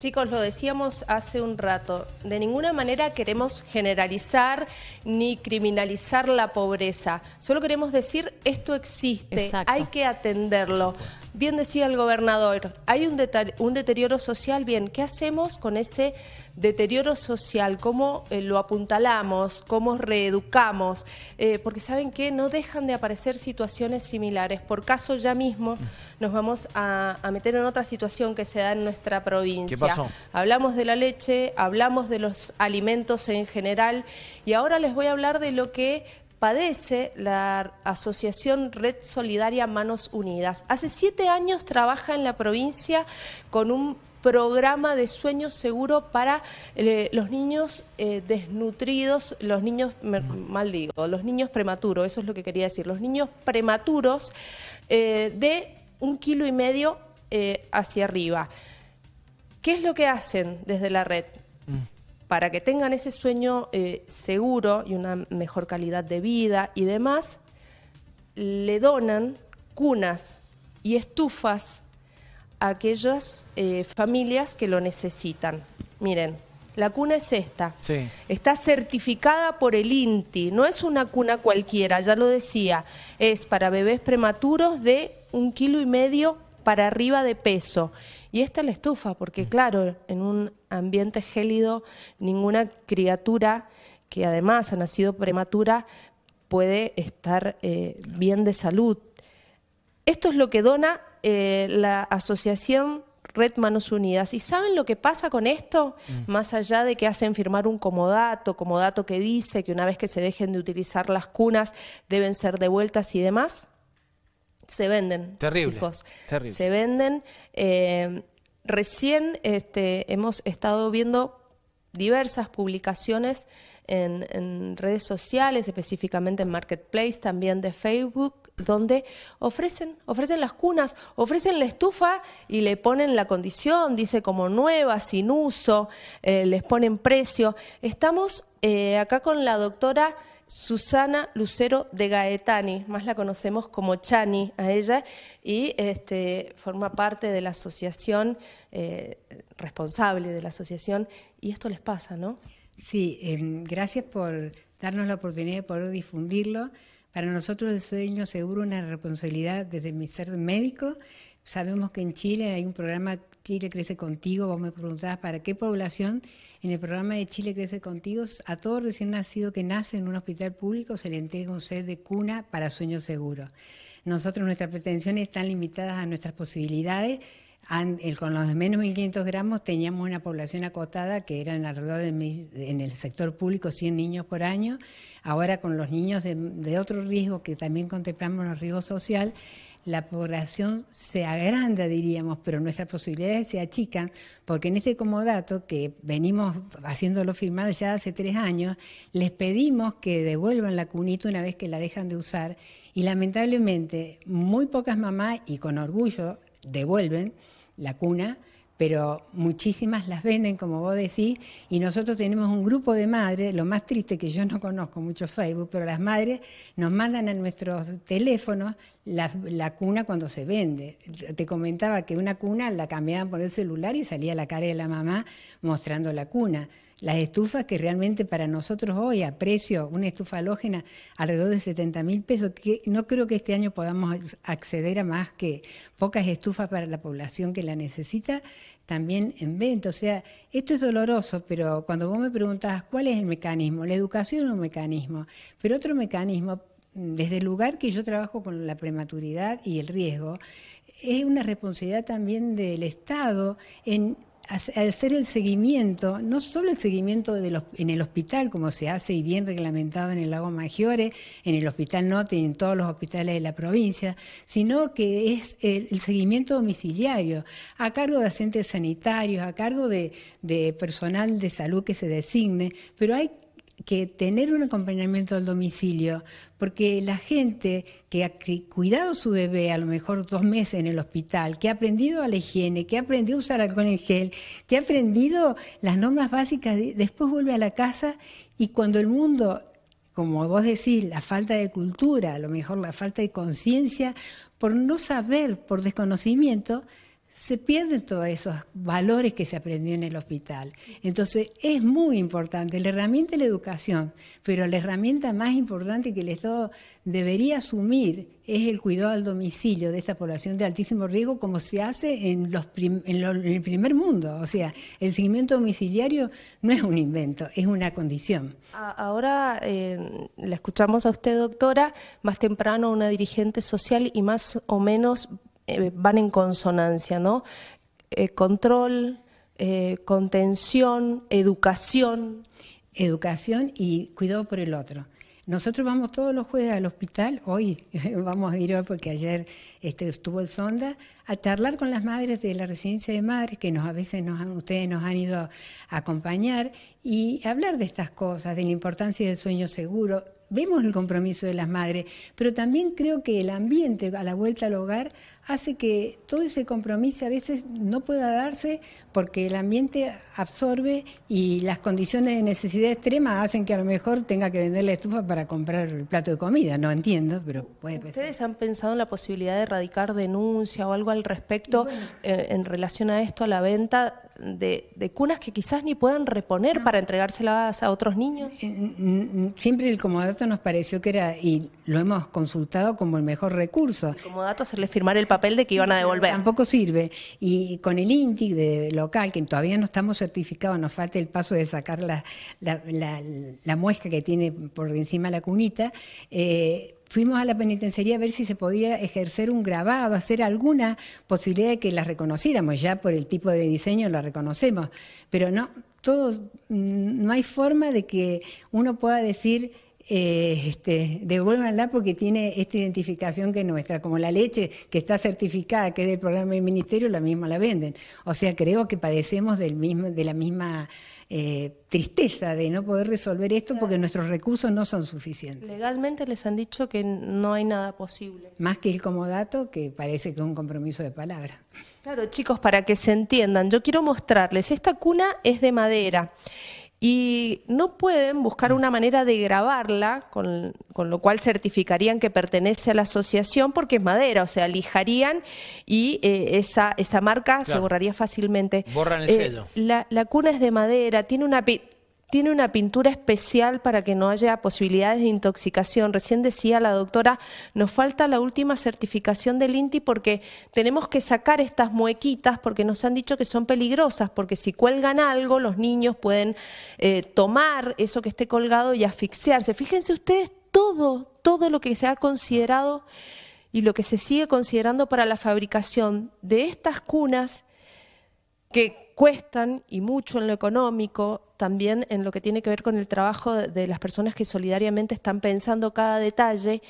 Chicos, lo decíamos hace un rato, de ninguna manera queremos generalizar ni criminalizar la pobreza, solo queremos decir esto existe, hay que atenderlo. Bien decía el gobernador, hay un, deterioro social, bien, ¿qué hacemos con ese deterioro social? ¿Cómo eh, lo apuntalamos? ¿Cómo reeducamos? Eh, porque saben que no dejan de aparecer situaciones similares. Por caso ya mismo nos vamos a, a, meter en otra situación que se da en nuestra provincia. Hablamos de la leche, hablamos de los alimentos en general y ahora les voy a hablar de lo que padece la asociación Red Solidaria Manos Unidas. Hace siete años trabaja en la provincia con un programa de sueño seguro para eh, los niños eh, desnutridos, los niños, mal digo, los niños prematuros, eso es lo que quería decir, los niños prematuros eh, de un kilo y medio hacia arriba. ¿Qué es lo que hacen desde la red? Mm para que tengan ese sueño eh, seguro y una mejor calidad de vida y demás, le donan cunas y estufas a aquellas eh, familias que lo necesitan. Miren, la cuna es esta. Está certificada por el INTI. No es una cuna cualquiera, ya lo decía. Es para bebés prematuros de un kilo y medio para arriba de peso. Y esta es la estufa, porque mm. claro, en un ambiente gélido, ninguna criatura que además ha nacido prematura puede estar eh, bien de salud. Esto es lo que dona eh, la Asociación Red Manos Unidas. ¿Y saben lo que pasa con esto? Mm. Más allá de que hacen firmar un comodato, comodato que dice que una vez que se dejen de utilizar las cunas deben ser devueltas y demás se venden. Terrible. Chicos. Se venden. Eh, recién este, hemos estado viendo diversas publicaciones en, redes sociales, específicamente en Marketplace, también de Facebook, donde ofrecen, ofrecen las cunas, ofrecen la estufa y le ponen la condición, dice como nueva, sin uso, eh, les ponen precio. Estamos eh, acá con la doctora Susana Lucero de Gaetani, más la conocemos como Chani a ella, y este, forma parte de la asociación, eh, responsable de la asociación, y esto les pasa, ¿no? Sí, em, gracias por darnos la oportunidad de poder difundirlo. Para nosotros el sueño seguro una responsabilidad desde mi ser médico Sabemos que en Chile hay un programa Chile Crece Contigo, vos me preguntabas para qué población. En el programa de Chile Crece Contigo, a todo recién nacido que nace en un hospital público se le entrega un set de cuna para sueños seguros. Nosotros, nuestras pretensiones están limitadas a nuestras posibilidades. Con los menos 1.500 gramos teníamos una población acotada que eran alrededor de, en el sector público 100 niños por año. Ahora con los niños de, otro riesgo que también contemplamos, los riesgos social, la población se agranda, diríamos, pero nuestras posibilidades se achican, porque en este comodato que venimos haciéndolo firmar ya hace tres años, les pedimos que devuelvan la cunita una vez que la dejan de usar y lamentablemente muy pocas mamás, y con orgullo, devuelven la cuna pero muchísimas las venden, como vos decís, y nosotros tenemos un grupo de madres, lo más triste que yo no conozco mucho Facebook, pero las madres nos mandan a nuestros teléfonos la, la cuna cuando se vende. Te comentaba que una cuna la cambiaban por el celular y salía la cara de la mamá mostrando la cuna. Las estufas que realmente para nosotros hoy, a precio, una estufa halógena alrededor de 70 mil pesos, que no creo que este año podamos acceder a más que pocas estufas para la población que la necesita, también en venta. O sea, esto es doloroso, pero cuando vos me preguntabas cuál es el mecanismo, la educación es un mecanismo, pero otro mecanismo, mm, desde el lugar que yo trabajo con la prematuridad y el riesgo, es una responsabilidad también del Estado en hacer el seguimiento, no solo el seguimiento de los, en el hospital, como se hace y bien reglamentado en el lago Maggiore, en el Hospital Norte y en todos los hospitales de la provincia, sino que es el, seguimiento domiciliario, a cargo de agentes sanitarios, a cargo de, de personal de salud que se designe, pero hay que tener un acompañamiento al domicilio, porque la gente que ha cuidado su bebé a lo mejor dos meses en el hospital, que ha aprendido a la higiene, que ha aprendido a usar alcohol en gel, que ha aprendido las normas básicas, después vuelve a la casa y cuando el mundo, como vos decís, la falta de cultura, a lo mejor la falta de conciencia, por no saber, por desconocimiento, se pierden todos esos valores que se aprendió en el hospital. Entonces es muy importante, la herramienta es la educación, pero la herramienta más importante que el Estado debería asumir es el cuidado al domicilio de esta población de altísimo riesgo, como se hace en, los en, el primer mundo. O sea, el seguimiento domiciliario no es un invento, es una condición. Ahora eh, la escuchamos a usted, doctora, más temprano una dirigente social y más o menos eh, van en consonancia, ¿no? Eh, control, eh, contención, educación. Educación y cuidado por el otro. Nosotros vamos todos los jueves al hospital, hoy vamos a ir hoy porque ayer este, estuvo el sonda, a charlar con las madres de la residencia de madres, que nos, a veces nos ustedes nos han ido a acompañar, y hablar de estas cosas, de la importancia del sueño seguro. Vemos el compromiso de las madres, pero también creo que el ambiente a la vuelta al hogar hace que todo ese compromiso a veces no pueda darse porque el ambiente absorbe y las condiciones de necesidad extrema hacen que a lo mejor tenga que vender la estufa para comprar el plato de comida. No entiendo, pero puede ¿Ustedes han pensado en la posibilidad de erradicar denuncia o algo al respecto eh, en relación a esto, a la venta de, cunas que quizás ni puedan reponer para entregárselas a otros niños? Eh, siempre el comodato nos pareció que era, y lo hemos consultado como el mejor recurso. El comodato hacerle firmar el papel de que iban a devolver. Tampoco sirve. Y con el INTIC de local, que todavía no estamos certificados, nos falta el paso de sacar la, la, muesca que tiene por encima la cunita, eh, fuimos a la penitenciaría a ver si se podía ejercer un grabado, hacer alguna posibilidad de que las reconociéramos, ya por el tipo de diseño la reconocemos, pero no, todos, no hay forma de que uno pueda decir de eh, este, devuélvanla porque tiene esta identificación que es nuestra, como la leche que está certificada, que es del programa del ministerio, la misma la venden. O sea, creo que padecemos del mismo, de la misma eh, tristeza de no poder resolver esto porque nuestros recursos no son suficientes. Legalmente les han dicho que no hay nada posible. Más que el comodato, que parece que es un compromiso de palabra. Claro, chicos, para que se entiendan, yo quiero mostrarles, esta cuna es de madera y no pueden buscar una manera de grabarla, con, lo cual certificarían que pertenece a la asociación porque es madera, o sea, lijarían y eh, esa, esa marca se borraría fácilmente. Borran el eh, sello. La, cuna es de madera, tiene una tiene una pintura especial para que no haya posibilidades de intoxicación. Recién decía la doctora, nos falta la última certificación del INTI porque tenemos que sacar estas muequitas porque nos han dicho que son peligrosas, porque si cuelgan algo, los niños pueden eh, tomar eso que esté colgado y asfixiarse. Fíjense ustedes todo, todo lo que se ha considerado y lo que se sigue considerando para la fabricación de estas cunas que cuestan y mucho en lo económico, también en lo que tiene que ver con el trabajo de las personas que solidariamente están pensando cada detalle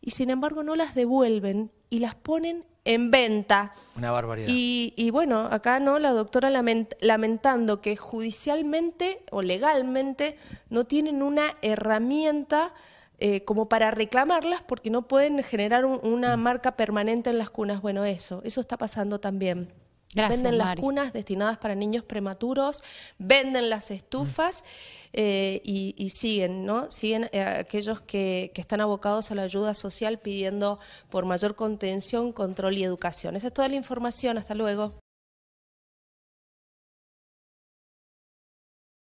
y sin embargo no las devuelven y las ponen en venta. Una barbaridad. Y, bueno, acá no, la doctora lamentando que judicialmente o legalmente no tienen una herramienta eh, como para reclamarlas porque no pueden generar una mm. marca permanente en las cunas. Bueno, eso, eso está pasando también venden las cunas destinadas para niños prematuros, venden las estufas eh, y, siguen, ¿no? Siguen eh, aquellos que, que, están abocados a la ayuda social pidiendo por mayor contención, control y educación. Esa es toda la información. Hasta luego.